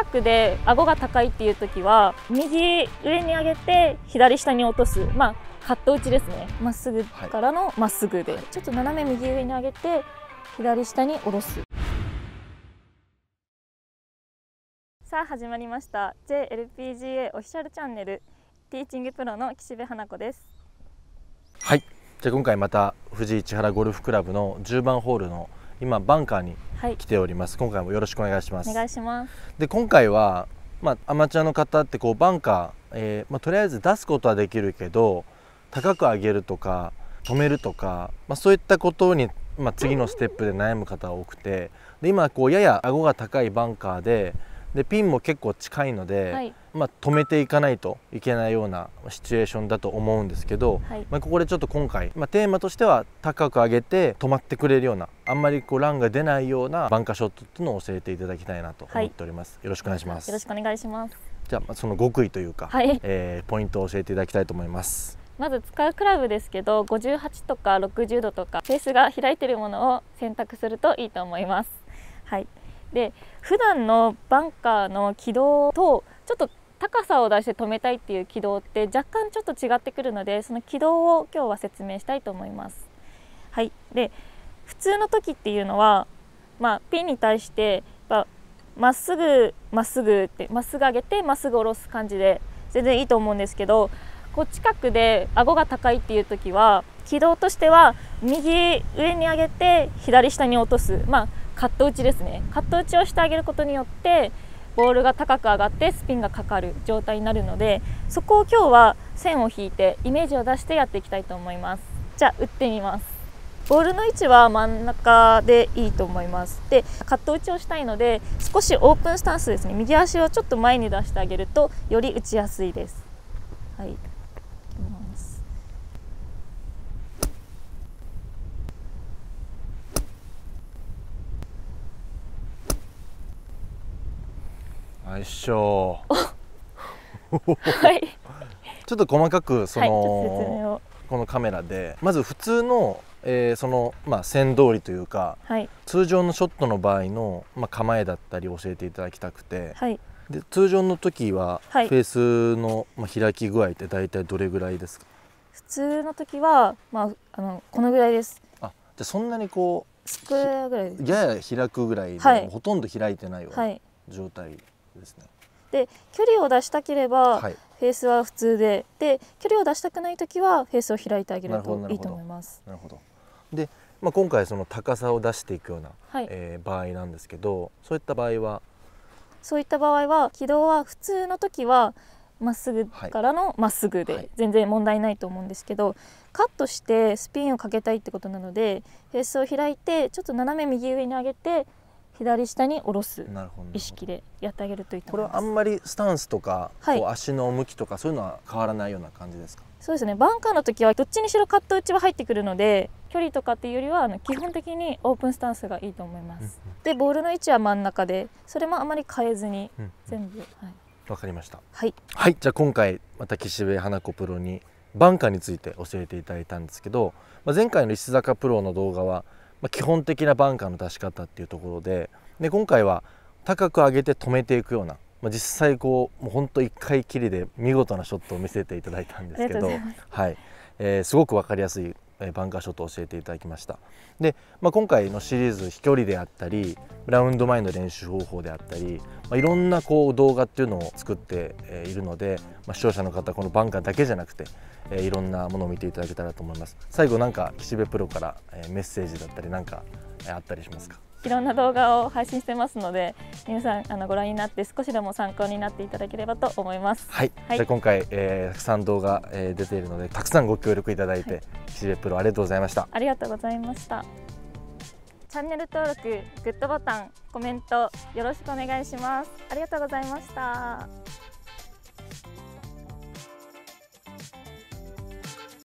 近くで顎が高いっていう時は右上に上げて左下に落とすまあカット打ちですねまっすぐからのまっすぐで、はい、ちょっと斜め右上に上げて左下に下ろすさあ始まりました JLPGA オフィシャルチャンネルティーチングプロの岸辺花子ですはいじゃあ今回また富士市原ゴルフクラブの10番ホールの今バンカーに来ております、はい、今回もよろしくお願いしますお願いしますで今回はまあアマチュアの方ってこうバンカー、えー、まあとりあえず出すことはできるけど高く上げるとか止めるとか、まあ、そういったことに、まあ、次のステップで悩む方が多くてで今こうやや顎が高いバンカーででピンも結構近いので、はい、まあ、止めていかないといけないようなシチュエーションだと思うんですけど、はい、まあ、ここでちょっと今回、まあ、テーマとしては高く上げて止まってくれるようなあんまりこうランが出ないようなバンカーショットっていうのを教えていただきたいなと思っております、はい、よろしくお願いしますよろしくお願いしますじゃあその極意というか、はい、えー、ポイントを教えていただきたいと思いますまず使うクラブですけど58とか60度とかフェースが開いてるものを選択するといいと思いますはいで普段のバンカーの軌道とちょっと高さを出して止めたいっていう軌道って若干ちょっと違ってくるのでその軌道を今日は説明したいと思います。はい、で普通の時っていうのは、まあ、ピンに対してまっすぐまっすぐってまっすぐ上げてまっすぐ下ろす感じで全然いいと思うんですけどこう近くで顎が高いっていう時は軌道としては右上に上げて左下に落とすまあカット打ちですねカット打ちをしてあげることによってボールが高く上がってスピンがかかる状態になるのでそこを今日は線を引いてイメージを出してやっていきたいと思いますじゃあ打ってみますボールの位置は真ん中でいいと思いますでカット打ちをしたいので少しオープンスタンスですね右足をちょっと前に出してあげるとより打ちやすいですはいいしょはい、ちょっと細かくその、はい、このカメラでまず普通の、えー、そのまあ線通りというか、はい、通常のショットの場合のまあ構えだったり教えていただきたくて、で通常の時はフェースのまあ開き具合って大体どれぐらいですか？普通の時はまああのこのぐらいです。あ、じゃそんなにこうスクエアぐらいやや開くぐらいで、はい、ほとんど開いてないような状態ですね。で距離を出したければ、フェースは普通でで距離を出したくない時はフェースを開いてあげるといいと思います。なるほどで、まあ、今回その高さを出していくような、はい、えー、場合なんですけどそういった場合はそういった場合は軌道は普通の時はまっすぐからのまっすぐで全然問題ないと思うんですけど、はい、カットしてスピンをかけたいってことなのでフェースを開いてちょっと斜め右上に上げて左下に下ろす意識でやってあげるといいと思いますこれはあんまりスタンスとか、はい、足の向きとかそういうのは変わらないような感じですかそうですねバンカーの時はどっちにしろカット打ちは入ってくるので距離とかっていうよりはあの基本的にオープンスタンスがいいと思います、うんうん、でボールの位置は真ん中でそれもあまり変えずに、うんうん、全部わ、かりましたはい、はい、じゃあ今回また岸辺花子プロにバンカーについて教えていただいたんですけど、まあ、前回の石坂プロの動画はま基本的なバンカーの出し方っていうところでで今回は高く上げて止めていくような、まあ、実際こうもう本当1回きりで見事なショットを見せていただいたんですけどはいえー、すごく分かりやすいバンカーショットを教えていただきましたで、まあ、今回のシリーズ飛距離であったりラウンド前の練習方法であったり、まあ、いろんなこう動画っていうのを作っているので、まあ、視聴者の方このバンカーだけじゃなくていろんなものを見ていただけたらと思います最後なんか岸辺プロからメッセージだったりなんかあったりしますかいろんな動画を配信してますので皆さんあのご覧になって少しでも参考になっていただければと思いますはい、はい、じゃ今回、えー、たくさん動画、えー、出ているのでたくさんご協力いただいて、はい、岸辺プロありがとうございましたありがとうございましたチャンネル登録グッドボタンコメントよろしくお願いしますありがとうございました